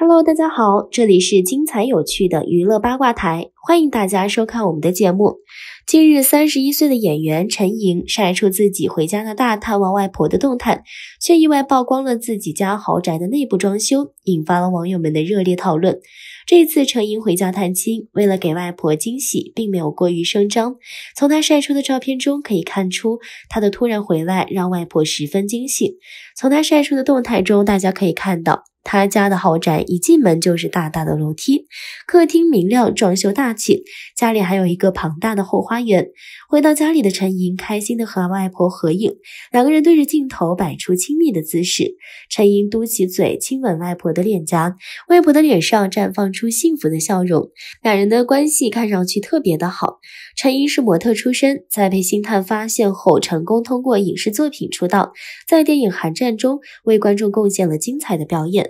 Hello，大家好，这里是精彩有趣的娱乐八卦台，欢迎大家收看我们的节目。近日，三十一岁的演员陈莹晒出自己回加拿大探望外婆的动态，却意外曝光了自己家豪宅的内部装修，引发了网友们的热烈讨论。这次陈莹回家探亲，为了给外婆惊喜，并没有过于声张。从她晒出的照片中可以看出，她的突然回来让外婆十分惊喜。从她晒出的动态中，大家可以看到。他家的豪宅一进门就是大大的楼梯，客厅明亮，装修大气。家里还有一个庞大的后花园。回到家里的陈莹开心的和外婆合影，两个人对着镜头摆出亲密的姿势。陈莹嘟起嘴亲吻外婆的脸颊，外婆的脸上绽放出幸福的笑容。两人的关系看上去特别的好。陈莹是模特出身，在被星探发现后，成功通过影视作品出道，在电影《寒战》中为观众贡献了精彩的表演。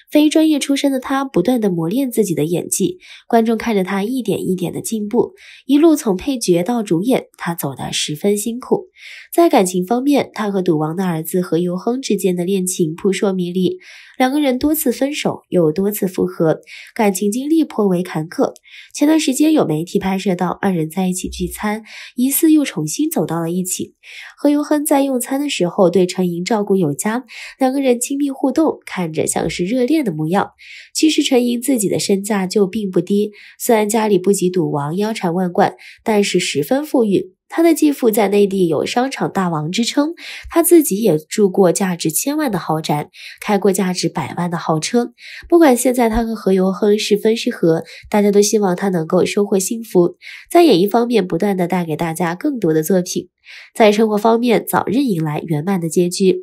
非专业出身的他，不断的磨练自己的演技，观众看着他一点一点的进步，一路从配角到主演，他走的十分辛苦。在感情方面，他和赌王的儿子何猷亨之间的恋情扑朔迷离，两个人多次分手又多次复合，感情经历颇为坎坷。前段时间有媒体拍摄到二人在一起聚餐，疑似又重新走到了一起。何猷亨在用餐的时候对陈莹照顾有加，两个人亲密互动，看着像是热恋。的模样，其实陈盈自己的身价就并不低。虽然家里不及赌王腰缠万贯，但是十分富裕。他的继父在内地有商场大王之称，他自己也住过价值千万的豪宅，开过价值百万的豪车。不管现在他和何猷亨是分是合，大家都希望他能够收获幸福，在演艺方面不断的带给大家更多的作品，在生活方面早日迎来圆满的结局。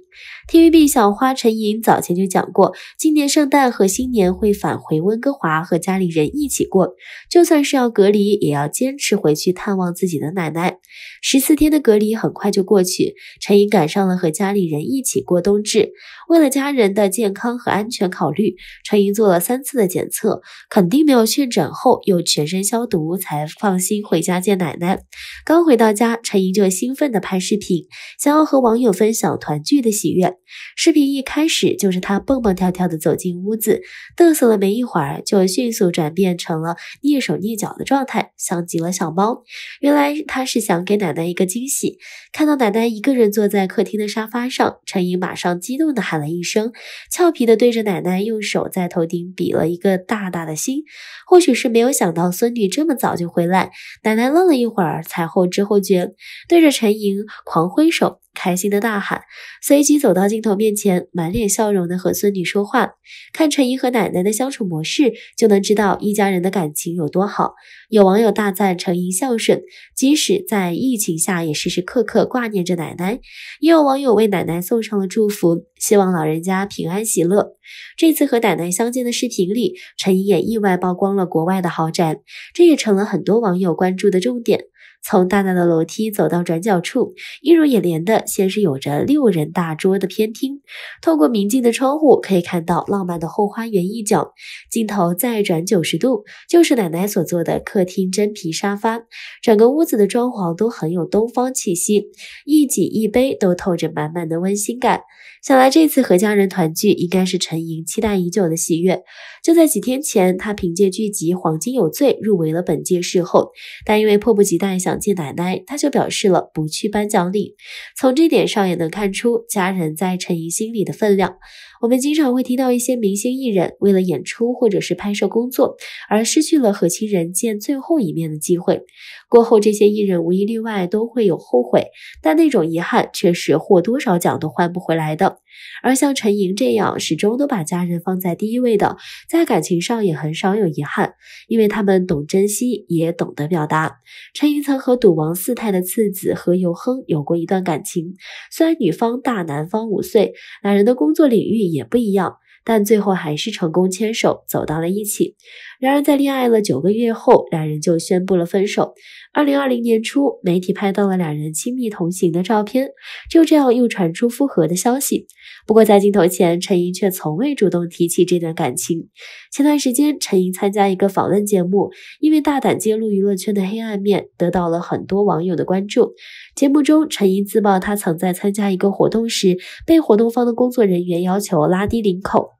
TVB 小花陈莹早前就讲过，今年圣诞和新年会返回温哥华和家里人一起过，就算是要隔离，也要坚持回去探望自己的奶奶。十四天的隔离很快就过去，陈莹赶上了和家里人一起过冬至。为了家人的健康和安全考虑，陈莹做了三次的检测，肯定没有确诊后又全身消毒才放心回家见奶奶。刚回到家，陈莹就兴奋的拍视频，想要和网友分享团聚的喜悦。视频一开始就是她蹦蹦跳跳的走进屋子，嘚瑟了没一会儿，就迅速转变成了蹑手蹑脚的状态，像极了小猫。原来她是想。给奶奶一个惊喜，看到奶奶一个人坐在客厅的沙发上，陈莹马上激动地喊了一声，俏皮地对着奶奶用手在头顶比了一个大大的心。或许是没有想到孙女这么早就回来，奶奶愣了一会儿，才后知后觉，对着陈莹狂挥手。开心的大喊，随即走到镜头面前，满脸笑容的和孙女说话。看陈怡和奶奶的相处模式，就能知道一家人的感情有多好。有网友大赞陈怡孝顺，即使在疫情下，也时时刻刻挂念着奶奶。也有网友为奶奶送上了祝福，希望老人家平安喜乐。这次和奶奶相见的视频里，陈怡也意外曝光了国外的豪宅，这也成了很多网友关注的重点。从大大的楼梯走到转角处，映入眼帘的先是有着六人大桌的偏厅，透过明镜的窗户可以看到浪漫的后花园一角。镜头再转九十度，就是奶奶所坐的客厅真皮沙发。整个屋子的装潢都很有东方气息，一景一杯都透着满满的温馨感。想来这次和家人团聚，应该是陈莹期待已久的喜悦。就在几天前，她凭借剧集《黄金有罪》入围了本届视后，但因为迫不及待想。想见奶奶，他就表示了不去颁奖礼。从这点上也能看出家人在陈怡心里的分量。我们经常会听到一些明星艺人为了演出或者是拍摄工作而失去了和亲人见最后一面的机会。过后，这些艺人无一例外都会有后悔，但那种遗憾却是获多少奖都换不回来的。而像陈莹这样始终都把家人放在第一位的，在感情上也很少有遗憾，因为他们懂珍惜，也懂得表达。陈莹曾和赌王四太的次子何猷亨有过一段感情，虽然女方大男方五岁，两人的工作领域。也不一样，但最后还是成功牵手走到了一起。然而，在恋爱了九个月后，两人就宣布了分手。二零二零年初，媒体拍到了两人亲密同行的照片，就这样又传出复合的消息。不过，在镜头前，陈莹却从未主动提起这段感情。前段时间，陈莹参加一个访问节目，因为大胆揭露娱乐圈的黑暗面，得到了很多网友的关注。节目中，陈毅自曝，她曾在参加一个活动时，被活动方的工作人员要求拉低领口。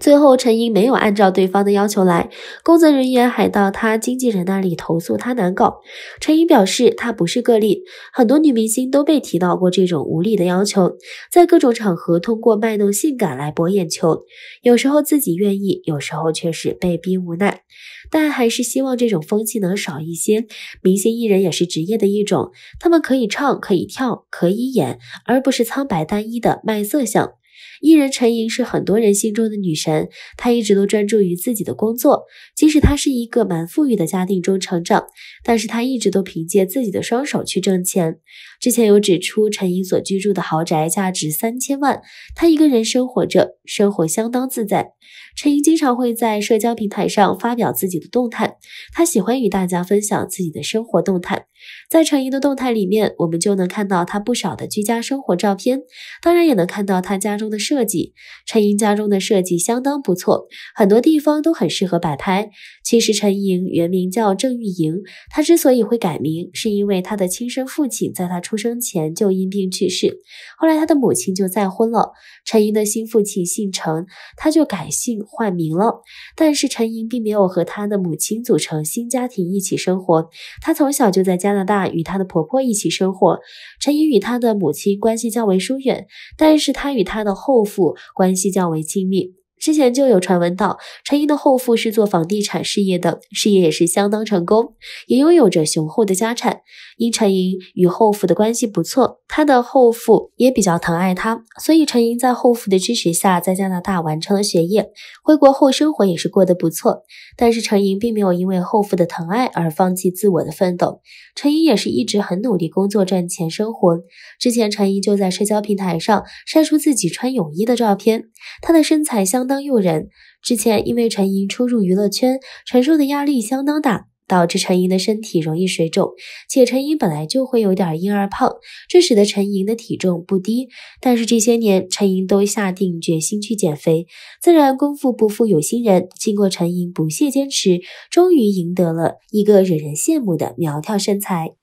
最后，陈英没有按照对方的要求来，工作人员还到他经纪人那里投诉他难搞。陈英表示，他不是个例，很多女明星都被提到过这种无理的要求，在各种场合通过卖弄性感来博眼球，有时候自己愿意，有时候却是被逼无奈。但还是希望这种风气能少一些。明星艺人也是职业的一种，他们可以唱，可以跳，可以演，而不是苍白单一的卖色相。艺人陈莹是很多人心中的女神，她一直都专注于自己的工作。即使她是一个蛮富裕的家庭中成长，但是她一直都凭借自己的双手去挣钱。之前有指出，陈莹所居住的豪宅价值三千万，她一个人生活着，生活相当自在。陈莹经常会在社交平台上发表自己的动态，她喜欢与大家分享自己的生活动态。在陈莹的动态里面，我们就能看到她不少的居家生活照片，当然也能看到她家中的设计。陈莹家中的设计相当不错，很多地方都很适合摆拍。其实陈莹原名叫郑玉莹，她之所以会改名，是因为她的亲生父亲在她出生前就因病去世，后来她的母亲就再婚了。陈莹的新父亲姓陈，她就改姓换名了。但是陈莹并没有和她的母亲组成新家庭一起生活，她从小就在家。加拿大与她的婆婆一起生活，陈怡与她的母亲关系较为疏远，但是她与她的后父关系较为亲密。之前就有传闻道，陈莹的后父是做房地产事业的，事业也是相当成功，也拥有着雄厚的家产。因陈莹与后父的关系不错，他的后父也比较疼爱他，所以陈莹在后父的支持下，在加拿大完成了学业，回国后生活也是过得不错。但是陈莹并没有因为后父的疼爱而放弃自我的奋斗，陈莹也是一直很努力工作赚钱生活。之前陈莹就在社交平台上晒出自己穿泳衣的照片，她的身材相。当诱人，之前因为陈莹出入娱乐圈，承受的压力相当大，导致陈莹的身体容易水肿，且陈莹本来就会有点婴儿胖，这使得陈莹的体重不低。但是这些年，陈莹都下定决心去减肥，自然功夫不负有心人，经过陈莹不懈坚持，终于赢得了一个惹人羡慕的苗条身材。